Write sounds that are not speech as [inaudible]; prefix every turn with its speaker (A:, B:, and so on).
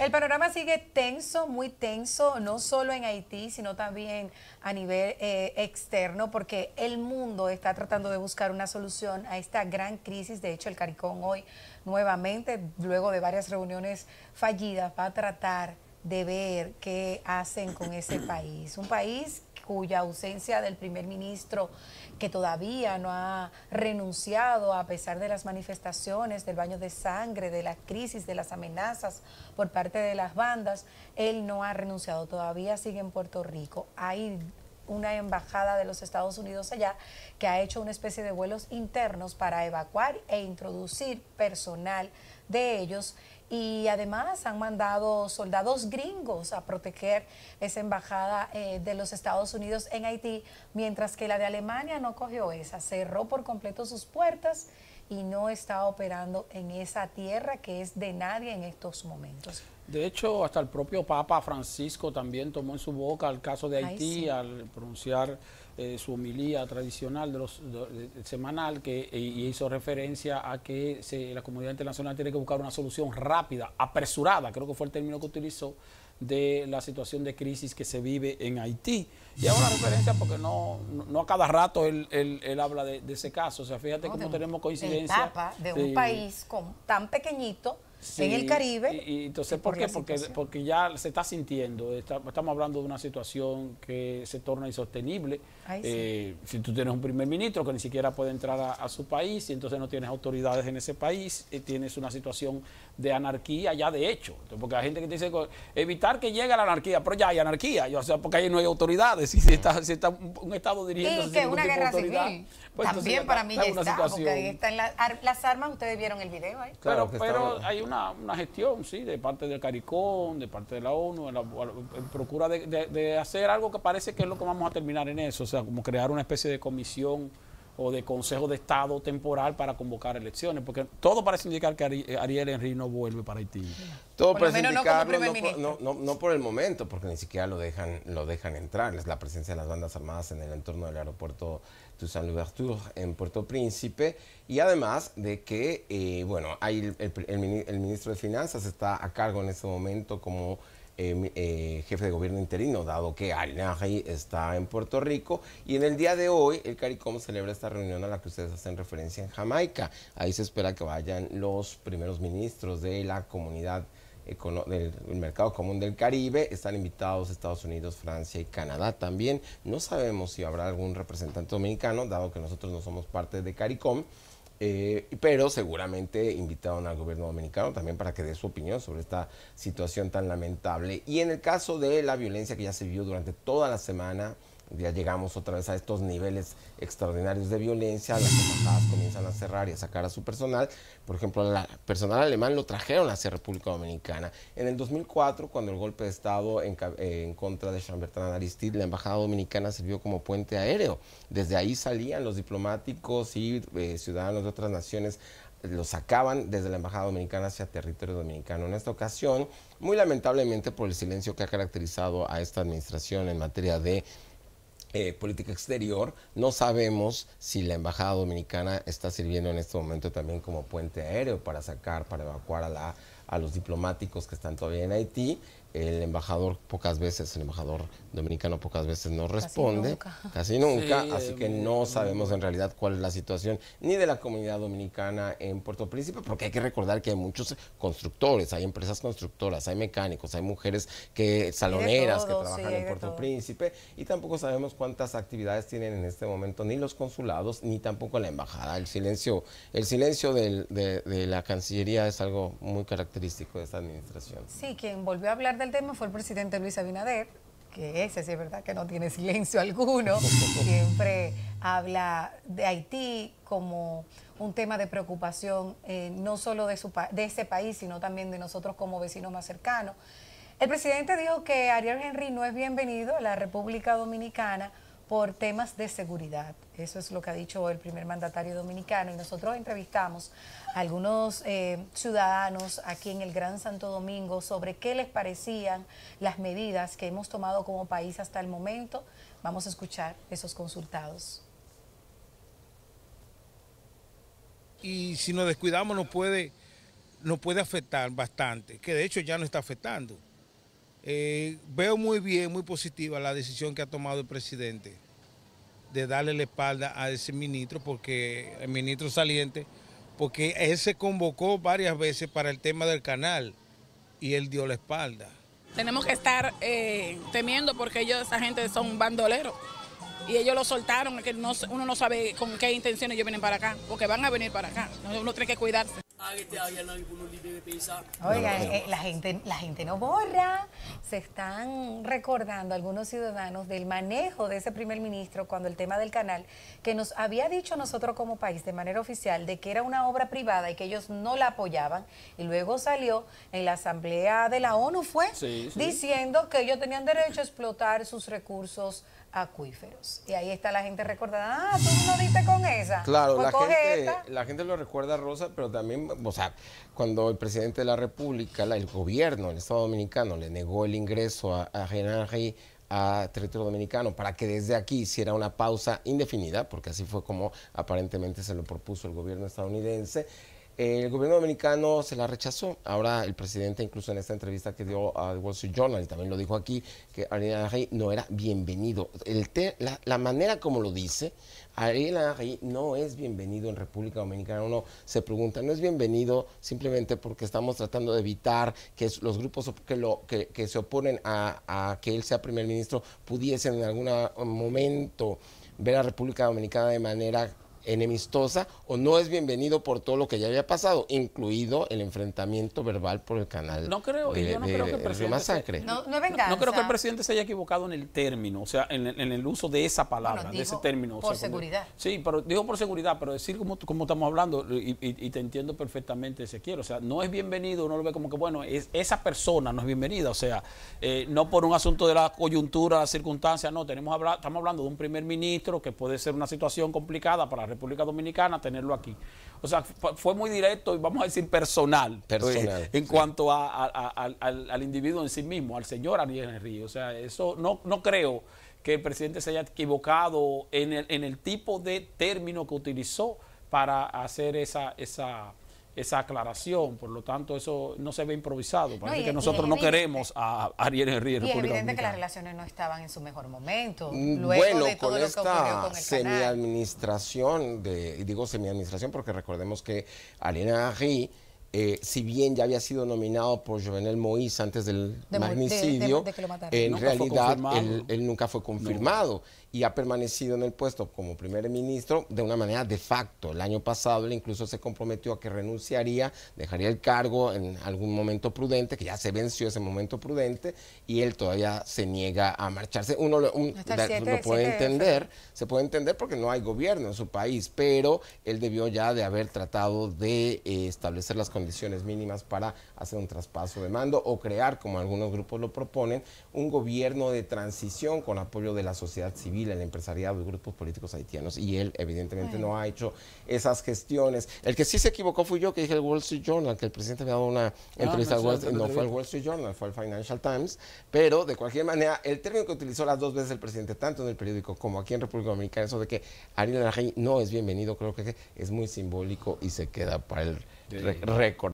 A: El panorama sigue tenso, muy tenso, no solo en Haití, sino también a nivel eh, externo, porque el mundo está tratando de buscar una solución a esta gran crisis. De hecho, el Caricón hoy nuevamente, luego de varias reuniones fallidas, va a tratar de ver qué hacen con ese país. Un país cuya ausencia del primer ministro, que todavía no ha renunciado a pesar de las manifestaciones, del baño de sangre, de la crisis, de las amenazas por parte de las bandas, él no ha renunciado, todavía sigue en Puerto Rico. Hay una embajada de los Estados Unidos allá que ha hecho una especie de vuelos internos para evacuar e introducir personal de ellos y además han mandado soldados gringos a proteger esa embajada eh, de los Estados Unidos en Haití, mientras que la de Alemania no cogió esa, cerró por completo sus puertas y no está operando en esa tierra que es de nadie en estos momentos.
B: De hecho, hasta el propio Papa Francisco también tomó en su boca el caso de Haití al pronunciar eh, su homilía tradicional de los, semanal que eh, hizo referencia a que la comunidad internacional tiene que buscar una solución rápida, apresurada, creo que fue el término que utilizó, de la situación de crisis que se vive en Haití. Y hago la referencia porque no, a cada rato él, habla de, ese caso. O sea, fíjate cómo tenemos coincidencia. de un país
A: tan pequeñito en el Caribe.
B: Y, entonces, ¿por, qué? Porque, porque ya se está sintiendo, estamos hablando de una situación que se torna insostenible. Eh, si tú tienes un primer ministro que ni siquiera puede entrar a, su país y entonces no tienes autoridades en ese país, eh, tienes una situación de anarquía ya de hecho. porque hay gente que te dice, evitar que llegue la anarquía, pero ya hay anarquía, o sea, porque ahí no hay autoridades, y si está, está un, Estado dirigiendo... que una guerra civil. Pues, También para mí ya está, porque ahí están
A: las armas, ustedes vieron el video ahí. pero, hay
B: una, una, gestión, sí, de parte del caricón de parte de la ONU, en, procura de, hacer algo que parece que es lo que vamos a terminar en eso, o sea, como crear una especie de comisión o de Consejo de Estado temporal para convocar elecciones, porque todo parece indicar que Ariel Henry no vuelve para Haití.
C: Todo parece indicarlo, no, por, el momento, porque ni siquiera lo dejan, lo dejan entrar. Es la presencia de las bandas armadas en el entorno del aeropuerto Toussaint Louverture en Puerto Príncipe, y además de que, eh, bueno, hay el ministro de Finanzas está a cargo en este momento como Em, eh, jefe de gobierno interino, dado que Arinajay está en Puerto Rico. Y en el día de hoy, el CARICOM celebra esta reunión a la que ustedes hacen referencia en Jamaica. Ahí se espera que vayan los primeros ministros de la comunidad del mercado común del Caribe. Están invitados Estados Unidos, Francia y Canadá también. No sabemos si habrá algún representante dominicano, dado que nosotros no somos parte de CARICOM. Eh, pero seguramente invitaron al gobierno dominicano también para que dé su opinión sobre esta situación tan lamentable. Y en el caso de la violencia que ya se vio durante toda la semana, ya llegamos otra vez a estos niveles extraordinarios de violencia, las embajadas comienzan a cerrar y a sacar a su personal. Por ejemplo, el personal alemán lo trajeron hacia República Dominicana. En el 2004, cuando el golpe de Estado en, contra de Jean-Bertrand Aristide, la embajada dominicana sirvió como puente aéreo. Desde ahí salían los diplomáticos y eh, ciudadanos de otras naciones lo sacaban desde la Embajada Dominicana hacia territorio dominicano. En esta ocasión, muy lamentablemente por el silencio que ha caracterizado a esta administración en materia de eh, política exterior. No sabemos si la Embajada Dominicana está sirviendo en este momento también como puente aéreo para sacar, para evacuar a, la, a los diplomáticos que están todavía en Haití el embajador pocas veces, el embajador dominicano pocas veces no responde, casi nunca, así que eh, no mm. sabemos en realidad cuál es la situación ni de la comunidad dominicana en Puerto Príncipe, porque hay que recordar que hay muchos constructores, hay empresas constructoras, hay mecánicos, hay mujeres que saloneras que trabajan en Puerto Príncipe y tampoco sabemos cuántas actividades tienen en este momento ni los consulados ni tampoco la embajada. El silencio, el silencio de, de la Cancillería es algo muy característico de esta administración.
A: Sí, quien volvió a hablar del tema fue el presidente Luis Abinader, que ese sí es verdad que no tiene [laughs] silencio alguno, [laughs] siempre habla de Haití como un tema de preocupación eh, no solo de, su, de ese país, sino también de nosotros como vecinos más cercanos. El presidente dijo que Ariel Henry no es bienvenido a la República Dominicana por temas de seguridad. Eso es lo que ha dicho el primer mandatario dominicano. Y nosotros entrevistamos a algunos eh, ciudadanos aquí en el Gran Santo Domingo sobre qué les parecían las medidas que hemos tomado como país hasta el momento. Vamos a escuchar esos consultados.
C: Y si nos descuidamos nos puede, nos puede afectar bastante, que de hecho ya nos está afectando eh, veo muy bien, muy positiva la decisión que ha tomado el presidente de darle la espalda a ese ministro, porque el ministro saliente, porque él se convocó varias veces para el tema del canal y él dio la espalda.
A: Tenemos que estar eh, temiendo porque ellos, esa gente, son bandoleros y ellos lo soltaron, que no, uno no sabe con qué intenciones ellos vienen para acá, porque van a venir para acá, uno tiene que cuidarse. Ah, Oiga, eh, la, gente, la gente no borra. Se están recordando algunos ciudadanos del manejo de ese primer ministro cuando el tema del canal, que nos había dicho nosotros como país de manera oficial de que era una obra privada y que ellos no la apoyaban. Y luego salió en la Asamblea de la ONU, fue, diciendo que ellos tenían derecho a explotar sus recursos acuíferos. Y ahí está la gente recordada, ah, tú no diste con esa. Claro, pues
C: la, gente, lo recuerda, Rosa, pero también, o sea, cuando el presidente de la República, el gobierno, el Estado Dominicano, le negó el ingreso a, a a territorio dominicano para que desde aquí hiciera una pausa indefinida, porque así fue como aparentemente se lo propuso el gobierno estadounidense el gobierno dominicano se la rechazó. Ahora el presidente, incluso en esta entrevista que dio a The Wall Street Journal, y también lo dijo aquí, que Ariel Henry no era bienvenido. la, manera como lo dice, Ariel Henry no es bienvenido en República Dominicana. Uno se pregunta, no es bienvenido simplemente porque estamos tratando de evitar que los grupos que, se oponen a, a que él sea primer ministro pudiesen en algún momento ver a República Dominicana de manera enemistosa o no es bienvenido por todo lo que ya había pasado, incluido el enfrentamiento verbal por el canal. No creo, de, yo no creo que el presidente Se,
A: no, creo que el presidente
B: se haya equivocado en el término, o sea, en, el uso de esa palabra, de ese término. Por seguridad. sí, pero digo por seguridad, pero decir como, como estamos hablando, y, te entiendo perfectamente, Ezequiel, o sea, no es bienvenido, uno lo ve como que, bueno, esa persona no es bienvenida, o sea, eh, no por un asunto de la coyuntura, la circunstancia, no, tenemos estamos hablando de un primer ministro que puede ser una situación complicada para República Dominicana, tenerlo aquí. O sea, fue muy directo y vamos a decir personal,
C: pues, personal en
B: cuanto al, individuo en sí mismo, al señor Ariel Henry. O sea, eso no, no creo que el presidente se haya equivocado en el, en el tipo de término que utilizó para hacer esa, esa, esa aclaración, por lo tanto eso no se ve improvisado, parece que nosotros no queremos a Ariel Henry. Y es evidente que las
A: relaciones no estaban en su mejor momento. Mm, luego de todo con esta con
C: semiadministración, de, digo semiadministración porque recordemos que Ariel eh, Henry... si bien ya había sido nominado por Jovenel Moïse antes del de, magnicidio, en realidad él, nunca fue confirmado y ha permanecido en el puesto como primer ministro de una manera de facto. El año pasado él incluso se comprometió a que renunciaría, dejaría el cargo en algún momento prudente, que ya se venció ese momento prudente, y él todavía se niega a marcharse. Uno lo, puede entender, se puede entender porque no hay gobierno en su país, pero él debió ya de haber tratado de eh, establecer las condiciones mínimas para hacer un traspaso de mando o crear, como algunos grupos lo proponen, un gobierno de transición con apoyo de la sociedad civil el empresariado y grupos políticos haitianos. Y él, evidentemente, no ha hecho esas gestiones. El que sí se equivocó fue yo, que dije el Wall Street Journal, que el presidente había dado una entrevista no, fue el Wall Street Journal, fue el Financial Times. Pero, de cualquier manera, el término que utilizó las dos veces el presidente, tanto en el periódico como aquí en República Dominicana, eso de que Ariel Arrey no es bienvenido, creo que es muy simbólico y se queda para el récord.